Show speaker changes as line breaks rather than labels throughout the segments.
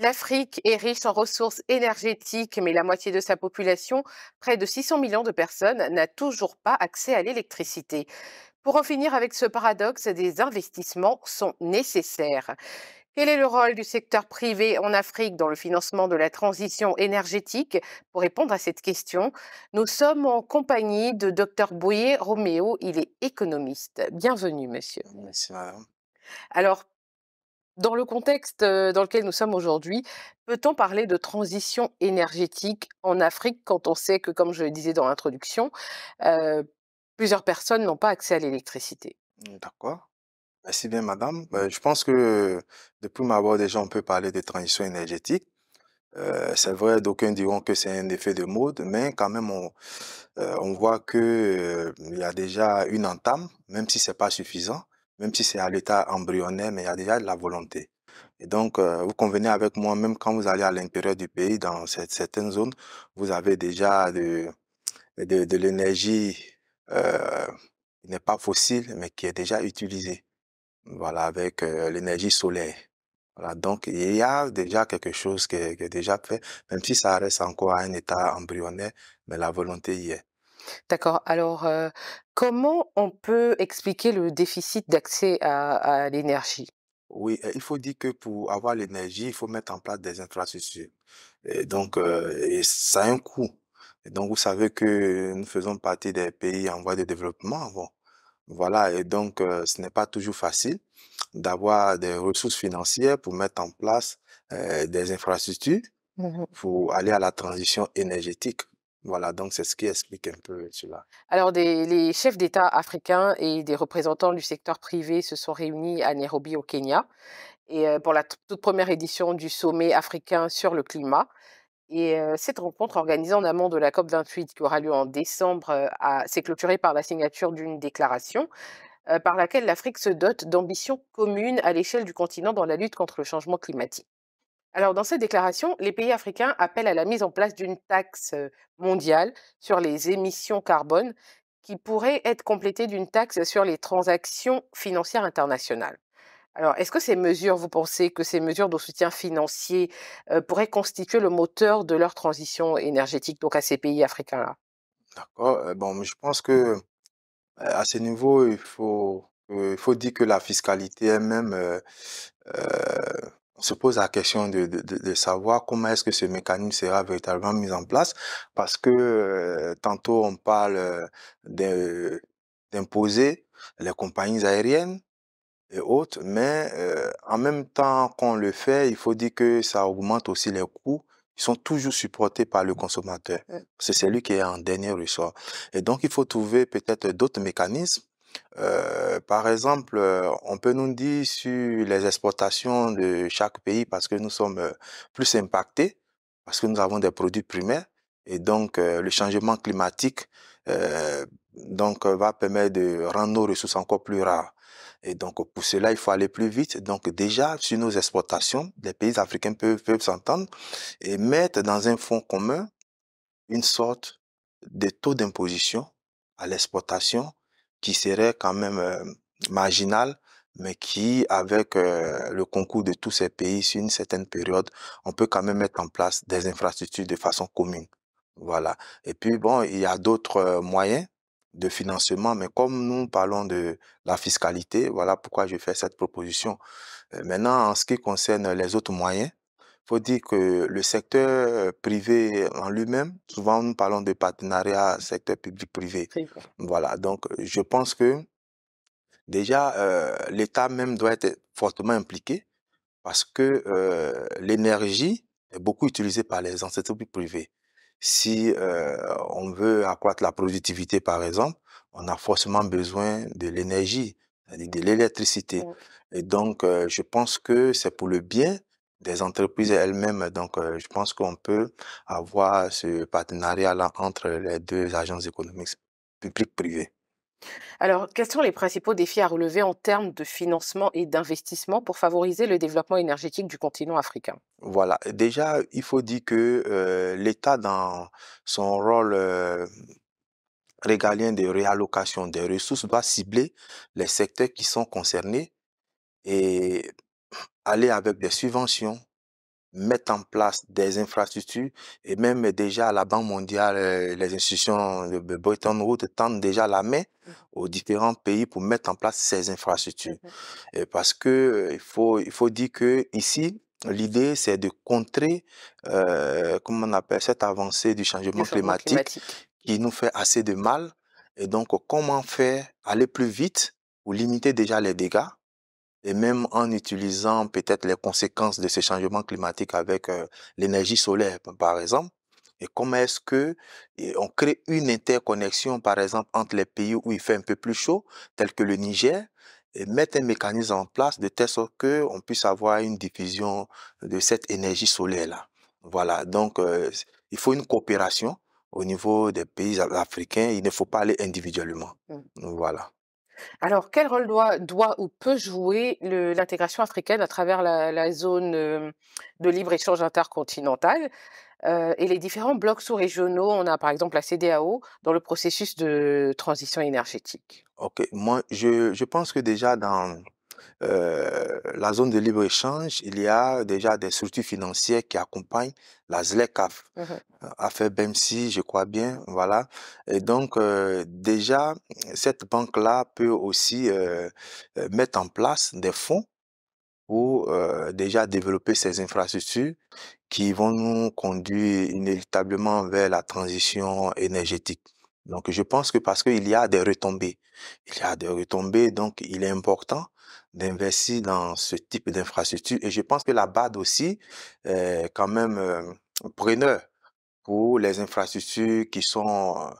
L'Afrique est riche en ressources énergétiques, mais la moitié de sa population, près de 600 millions de personnes, n'a toujours pas accès à l'électricité. Pour en finir avec ce paradoxe, des investissements sont nécessaires. Quel est le rôle du secteur privé en Afrique dans le financement de la transition énergétique Pour répondre à cette question, nous sommes en compagnie de Dr Boyer Roméo. Il est économiste. Bienvenue, monsieur. Merci, Alors, dans le contexte dans lequel nous sommes aujourd'hui, peut-on parler de transition énergétique en Afrique quand on sait que, comme je le disais dans l'introduction, plusieurs personnes n'ont pas accès à l'électricité
mmh, D'accord. Merci bien, madame. Bah, je pense que, depuis ma voix, déjà, on peut parler de transition énergétique. c'est vrai, d'aucuns diront que c'est un effet de mode, mais quand même, on, voit qu'il il y a déjà une entame, même si ce n'est pas suffisant même si c'est à l'état embryonnaire, mais il y a déjà de la volonté. Et donc, euh, vous convenez avec moi, même quand vous allez à l'intérieur du pays, dans cette, certaines zones, vous avez déjà de, de, l'énergie euh, qui n'est pas fossile, mais qui est déjà utilisée. Voilà, avec euh, l'énergie solaire. Voilà, donc il y a déjà quelque chose qui est, qui est, déjà fait, même si ça reste encore à un état embryonnaire, mais la volonté y est.
D'accord. Alors, euh, comment on peut expliquer le déficit d'accès à, l'énergie
oui, euh, il faut dire que pour avoir l'énergie, il faut mettre en place des infrastructures. Et donc, euh, ça a un coût. Et donc, vous savez que nous faisons partie des pays en voie de développement. Voilà, et donc, ce n'est pas toujours facile d'avoir des ressources financières pour mettre en place des infrastructures mmh pour aller à la transition énergétique. Voilà, donc c'est ce qui explique un peu cela.
Alors, les chefs d'État africains et des représentants du secteur privé se sont réunis à Nairobi, au Kenya, et euh, pour la toute première édition du sommet africain sur le climat. Et euh, cette rencontre organisée en amont de la COP28 qui aura lieu en décembre euh, s'est clôturée par la signature d'une déclaration par laquelle l'Afrique se dote d'ambitions communes à l'échelle du continent dans la lutte contre le changement climatique. Alors, dans cette déclaration, les pays africains appellent à la mise en place d'une taxe mondiale sur les émissions carbone qui pourrait être complétée d'une taxe sur les transactions financières internationales. Alors, est-ce que ces mesures, vous pensez que ces mesures de soutien financier pourraient constituer le moteur de leur transition énergétique, donc à ces pays africains-là
D'accord. Bon, je pense que à ce niveau, il faut, il faut dire que la fiscalité elle-même on se pose la question de, de, savoir comment est-ce que ce mécanisme sera véritablement mis en place, parce que euh, tantôt on parle euh, d'imposer les compagnies aériennes et autres, mais euh, en même temps qu'on le fait, il faut dire que ça augmente aussi les coûts qui sont toujours supportés par le consommateur. C'est celui qui est en dernier ressort. Et donc, il faut trouver peut-être d'autres mécanismes euh, par exemple, euh, on peut nous dire sur les exportations de chaque pays parce que nous sommes euh, plus impactés, parce que nous avons des produits primaires. Et donc, le changement climatique donc, va permettre de rendre nos ressources encore plus rares. Et donc, pour cela, il faut aller plus vite. Donc, déjà, sur nos exportations, les pays africains peuvent s'entendre et mettre dans un fonds commun une sorte de taux d'imposition à l'exportation qui serait quand même euh, marginal, mais qui, avec euh, le concours de tous ces pays sur une certaine période, on peut quand même mettre en place des infrastructures de façon commune. Voilà. Et puis, bon, il y a d'autres euh, moyens de financement, mais comme nous parlons de la fiscalité, voilà pourquoi je fais cette proposition. maintenant, en ce qui concerne les autres moyens, faut dire que le secteur euh, privé en lui-même, souvent nous parlons de partenariat secteur public-privé. Voilà, donc euh, je pense que déjà euh, l'État même doit être fortement impliqué parce que l'énergie est beaucoup utilisée par les entreprises privées. Si on veut accroître la productivité, par exemple, on a forcément besoin de l'énergie, c'est-à-dire de l'électricité. Et donc, je pense que c'est pour le bien des entreprises elles-mêmes. Donc, euh, je pense qu'on peut avoir ce partenariat-là entre les deux agences économiques publiques privées.
Alors, quels sont les principaux défis à relever en termes de financement et d'investissement pour favoriser le développement énergétique du continent africain
Voilà, déjà, il faut dire que euh, l'État, dans son rôle euh, régalien de réallocation des ressources, doit cibler les secteurs qui sont concernés et aller avec des subventions, mettre en place des infrastructures et même déjà la Banque mondiale, euh, les institutions de Bretton Woods tendent déjà la main mmh. aux différents pays pour mettre en place ces infrastructures. Et parce que euh, il faut, il faut dire que ici, L'idée, c'est de contrer, euh, comment on appelle, cette avancée du changement, climatique, qui nous fait assez de mal. Et donc, comment faire, aller plus vite ou limiter déjà les dégâts et même en utilisant peut-être les conséquences de ces changements climatiques avec euh, l'énergie solaire, par exemple. Et comment est-ce que on crée une interconnexion, par exemple, entre les pays où il fait un peu plus chaud, tels que le Niger, et mettre un mécanisme en place de telle sorte qu'on puisse avoir une diffusion de cette énergie solaire-là. Voilà, donc euh, il faut une coopération au niveau des pays africains, il ne faut pas aller individuellement. Mmh. Voilà.
Alors, quel rôle doit, ou peut jouer l'intégration africaine à travers la, zone de libre-échange intercontinental et les différents blocs sous-régionaux On a par exemple la CDAO dans le processus de transition énergétique.
Ok, moi, je pense que déjà dans euh, la zone de libre-échange, il y a déjà des structures financières qui accompagnent la ZLECAF, mm euh, BEMSI, je crois bien, voilà. Et donc, euh, déjà, cette banque-là peut aussi mettre en place des fonds pour déjà développer ces infrastructures qui vont nous conduire inévitablement vers la transition énergétique. Donc je pense que parce qu'il y a des retombées, il y a des retombées, donc il est important d'investir dans ce type d'infrastructure. Et je pense que la BAD aussi est quand même euh, preneur pour les infrastructures qui sont euh,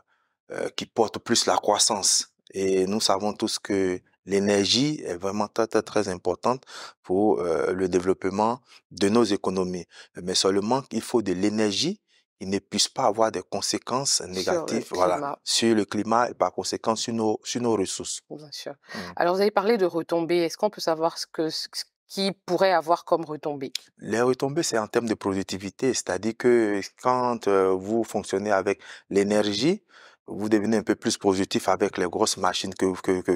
euh, qui portent plus la croissance. Et nous savons tous que l'énergie est vraiment très, très, importante pour le développement de nos économies. Mais seulement, il faut de l'énergie il ne puisse pas avoir des conséquences négatives sur le, voilà, climat. sur le climat et par conséquent sur nos, sur nos ressources.
Bien sûr. Mmh. Alors vous avez parlé de retombées. Est-ce qu'on peut savoir ce que ce qui pourrait avoir comme retombées
Les retombées, c'est en termes de productivité, c'est-à-dire que quand euh, vous fonctionnez avec l'énergie, vous devenez un peu plus positif avec les grosses machines que,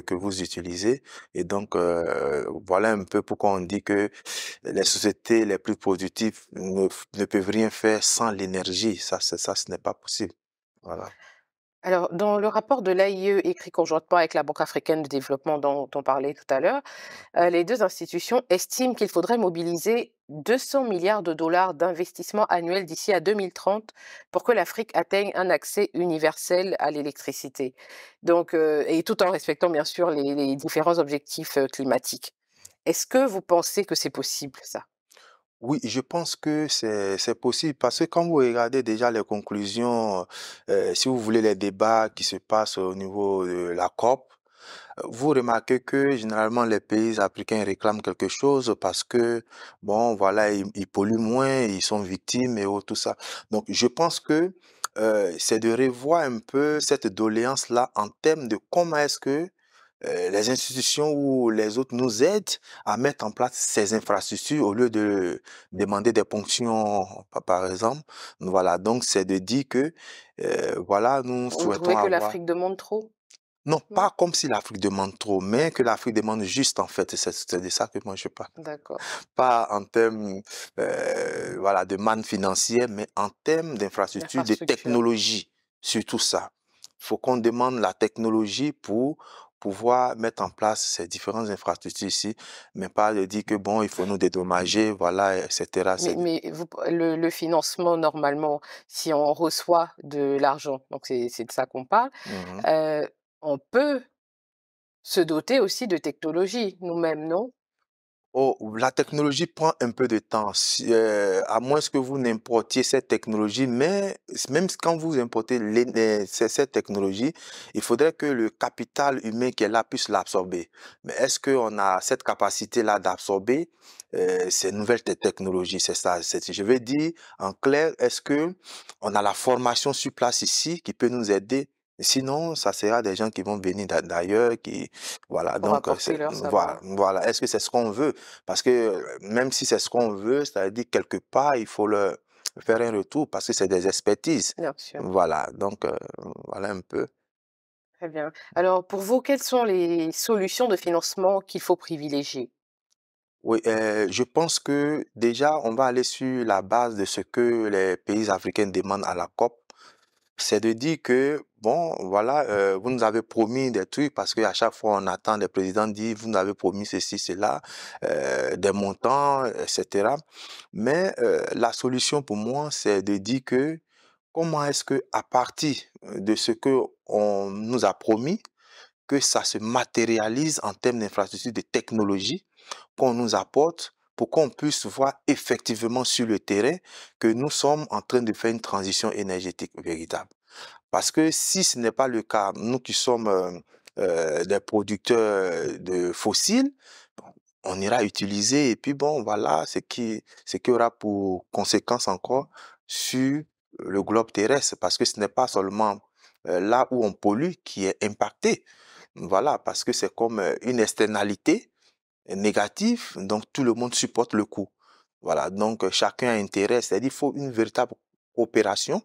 que, vous utilisez. Et donc, euh, voilà un peu pourquoi on dit que les sociétés les plus productives ne, ne peuvent rien faire sans l'énergie. Ça, ça, ce n'est pas possible.
Voilà. Alors, dans le rapport de l'AIE écrit conjointement avec la Banque africaine de développement dont on parlait tout à l'heure, euh, les deux institutions estiment qu'il faudrait mobiliser 200 milliards de dollars d'investissement annuel d'ici à 2030 pour que l'Afrique atteigne un accès universel à l'électricité. Donc, euh, et tout en respectant bien sûr les, différents objectifs euh, climatiques. Est-ce que vous pensez que c'est possible ça oui,
je pense que c'est possible parce que quand vous regardez déjà les conclusions, euh, si vous voulez les débats qui se passent au niveau de la COP, vous remarquez que généralement les pays africains réclament quelque chose parce que, bon, voilà, ils, polluent moins, ils sont victimes et tout ça. Donc, je pense que euh, c'est de revoir un peu cette doléance-là en termes de comment est-ce que euh, les institutions ou les autres nous aident à mettre en place ces infrastructures au lieu de demander des ponctions, par exemple. Voilà, donc c'est de dire que, euh, voilà, nous souhaitons avoir... que l'Afrique
demande trop
non, hmm. pas comme si l'Afrique demande trop, mais que l'Afrique demande juste, en fait. C'est de ça que moi je parle. D'accord. Pas en termes euh, voilà, de manne financière, mais en termes d'infrastructures, de technologie, surtout ça. Il faut qu'on demande la technologie pour pouvoir mettre en place ces différentes infrastructures ici, mais pas de dire que bon, il faut nous dédommager, voilà, etc. Mais,
le, financement, normalement, si on reçoit de l'argent, donc c'est de ça qu'on parle, mmh euh, on peut se doter aussi de technologies nous-mêmes, non
Oh, la technologie prend un peu de temps, euh, à moins que vous n'importiez cette technologie, mais même quand vous importez les, euh, cette technologie, il faudrait que le capital humain qui est là puisse l'absorber. Mais est-ce qu'on a cette capacité-là d'absorber euh, ces nouvelles technologies C'est ça. Je veux dire, en clair, est-ce que on a la formation sur place ici qui peut nous aider Sinon, ça sera des gens qui vont venir d'ailleurs, qui voilà. donc euh, est, voilà, Est-ce que c'est ce qu'on veut Parce que euh, même si c'est ce qu'on veut, c'est-à-dire quelque part, il faut leur faire un retour parce que c'est des expertises. Voilà. Donc euh, voilà un peu.
Très bien. Alors pour vous, quelles sont les solutions de financement qu'il faut privilégier
oui, je pense que déjà, on va aller sur la base de ce que les pays africains demandent à la COP. C'est de dire que bon, voilà, euh, vous nous avez promis des trucs parce qu'à chaque fois on attend des présidents dit, vous nous avez promis ceci, cela, euh, des montants, etc. Mais euh, la solution pour moi, c'est de dire que comment est-ce que à partir de ce que on nous a promis, que ça se matérialise en termes d'infrastructures, de technologies qu'on nous apporte pour qu'on puisse voir effectivement sur le terrain que nous sommes en train de faire une transition énergétique véritable. Parce que si ce n'est pas le cas, nous qui sommes euh, euh, des producteurs de fossiles, on ira utiliser et puis bon, voilà ce qui, ce qui aura pour conséquence encore sur le globe terrestre, parce que ce n'est pas seulement euh, là où on pollue qui est impacté. Voilà, parce que c'est comme une externalité négative, donc tout le monde supporte le coût. Voilà, donc chacun a intérêt, c'est-à-dire qu'il faut une véritable coopération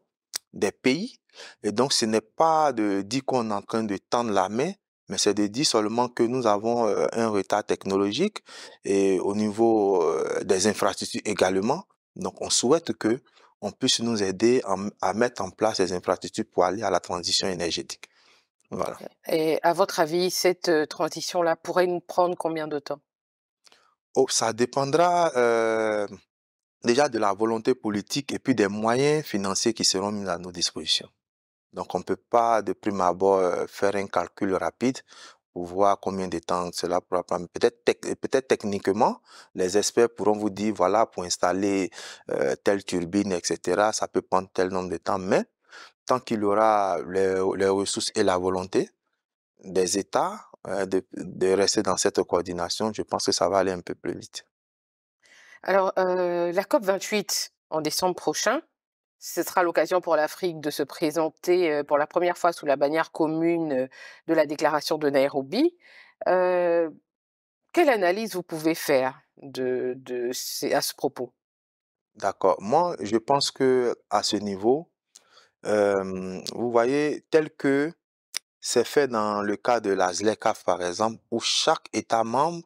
des pays. Et donc, ce n'est pas de dire qu'on est en train de tendre la main, mais c'est de dire seulement que nous avons euh, un retard technologique et au niveau euh, des infrastructures également. Donc, on souhaite que on puisse nous aider à mettre en place les infrastructures pour aller à la transition énergétique. Voilà.
Et à votre avis, cette euh, transition-là pourrait nous prendre combien de temps
oh, Ça dépendra déjà de la volonté politique et puis des moyens financiers qui seront mis à nos dispositions. Donc on ne peut pas de prime abord euh, faire un calcul rapide pour voir combien de temps cela pourra prendre. Peut-être peut peut techniquement, les experts pourront vous dire, voilà, pour installer euh, telle turbine, etc., ça peut prendre tel nombre de temps, mais tant qu'il y aura les, ressources et la volonté des États euh, de, de rester dans cette coordination, je pense que ça va aller un peu plus vite.
Alors, la COP28 en décembre prochain, ce sera l'occasion pour l'Afrique de se présenter pour la première fois sous la bannière commune de la déclaration de Nairobi. quelle analyse vous pouvez faire de, à ce propos
D'accord. Moi, je pense que à ce niveau, vous voyez, tel que c'est fait dans le cas de la ZLECAF, par exemple, où chaque État membre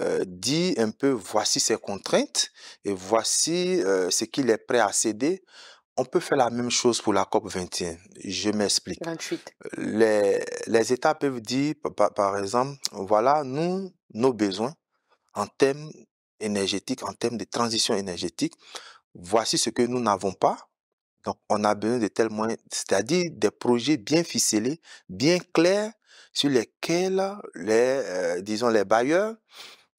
euh, dit un peu voici ses contraintes et voici euh, ce qu'il est prêt à céder, on peut faire la même chose pour la COP 21. Je m'explique. Les, les, États peuvent dire, par, exemple, voilà, nous, nos besoins en termes énergétiques, en termes de transition énergétique, voici ce que nous n'avons pas. Donc, on a besoin de tels moyens, c'est-à-dire des projets bien ficelés, bien clairs, sur lesquels les, euh, disons, les bailleurs,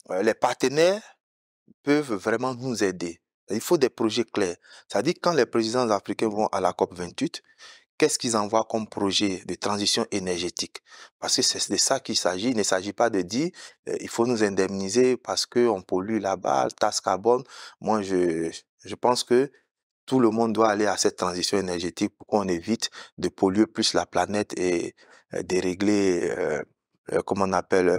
euh, les partenaires peuvent vraiment nous aider. Il faut des projets clairs. C'est-à-dire quand les présidents africains vont à la COP28, qu'est-ce qu'ils envoient comme projet de transition énergétique Parce que c'est de ça qu'il s'agit. Il ne s'agit pas de dire euh, il faut nous indemniser parce qu'on pollue là-bas, tasse carbone. Moi, je, pense que tout le monde doit aller à cette transition énergétique pour qu'on évite de polluer plus la planète et euh, dérégler comme euh, comment on appelle,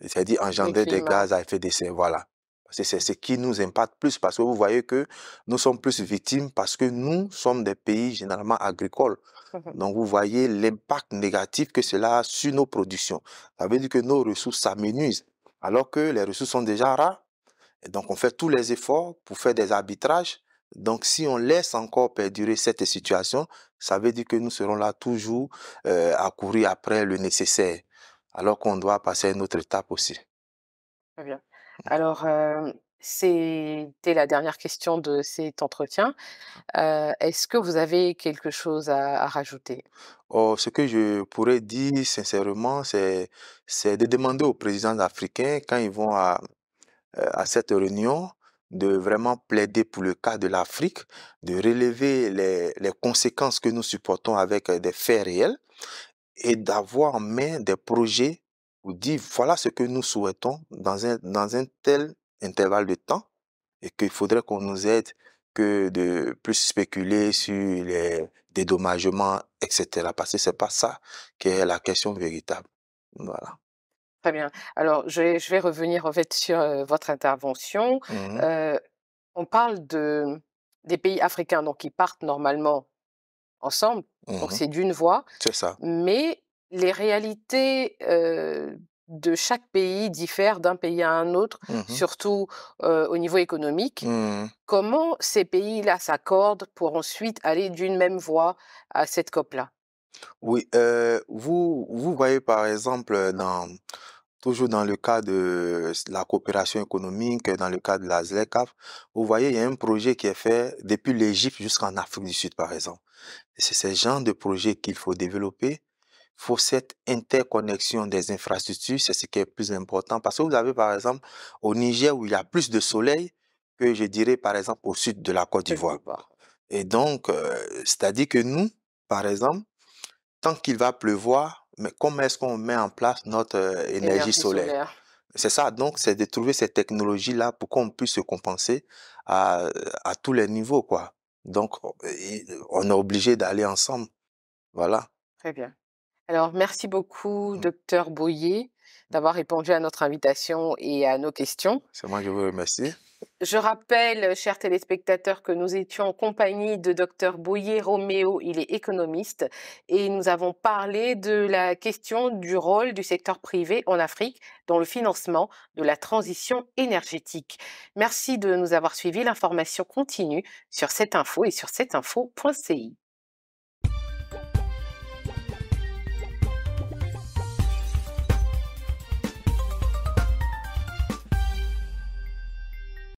c'est-à-dire euh, engendrer des gaz à effet de serre. Voilà. C'est ce qui nous impacte plus parce que vous voyez que nous sommes plus victimes parce que nous sommes des pays généralement agricoles. Mmh donc vous voyez l'impact négatif que cela a sur nos productions. Ça veut dire que nos ressources s'amenuisent alors que les ressources sont déjà rares. Et donc on fait tous les efforts pour faire des arbitrages. Donc si on laisse encore perdurer cette situation, ça veut dire que nous serons là toujours euh, à courir après le nécessaire alors qu'on doit passer à une autre étape aussi.
Très bien. Alors, euh, c'était la dernière question de cet entretien. Euh, est-ce que vous avez quelque chose à, rajouter
Oh, ce que je pourrais dire sincèrement, c'est de demander aux présidents africains, quand ils vont euh, à, cette réunion, de vraiment plaider pour le cas de l'Afrique, de relever les, conséquences que nous supportons avec des faits réels et d'avoir en main des projets où dire voilà ce que nous souhaitons dans un, dans un tel intervalle de temps et qu'il faudrait qu'on nous aide que de plus spéculer sur les dédommagements, etc. Parce que ce n'est pas ça qui est la question véritable. Voilà.
Très bien. Alors, je vais, revenir en fait sur euh, votre intervention. Mmh euh, on parle de, des pays africains donc, qui partent normalement ensemble. Donc mmh c'est d'une voie, Mais les réalités de chaque pays diffèrent d'un pays à un autre, mmh surtout au niveau économique. Mmh Comment ces pays-là s'accordent pour ensuite aller d'une même voie à cette COP-là
Oui, vous, vous voyez par exemple dans... Toujours dans le cas de la coopération économique, dans le cas de la ZLECAF, vous voyez, il y a un projet qui est fait depuis l'Égypte jusqu'en Afrique du Sud, par exemple c'est ce genre de projet qu'il faut développer. Il faut cette interconnexion des infrastructures, c'est ce qui est plus important. Parce que vous avez, par exemple, au Niger, où il y a plus de soleil que, je dirais, par exemple, au sud de la Côte d'Ivoire. Et donc, euh, c'est-à-dire que nous, par exemple, tant qu'il va pleuvoir, mais comment est-ce qu'on met en place notre euh, énergie, solaire, C'est ça, donc, c'est de trouver ces technologies-là pour qu'on puisse se compenser à, à tous les niveaux, quoi. Donc, euh, on est obligé d'aller ensemble. Voilà.
Très bien. Alors, merci beaucoup, mmh. docteur Boyer, d'avoir répondu à notre invitation et à nos questions.
C'est moi qui vous remercie.
Je rappelle, euh, chers téléspectateurs, que nous étions en compagnie de Dr Boyer Roméo, il est économiste, et nous avons parlé de la question du rôle du secteur privé en Afrique dans le financement de la transition énergétique. Merci de nous avoir suivis. L'information continue sur cette info et sur cetteinfo.ci.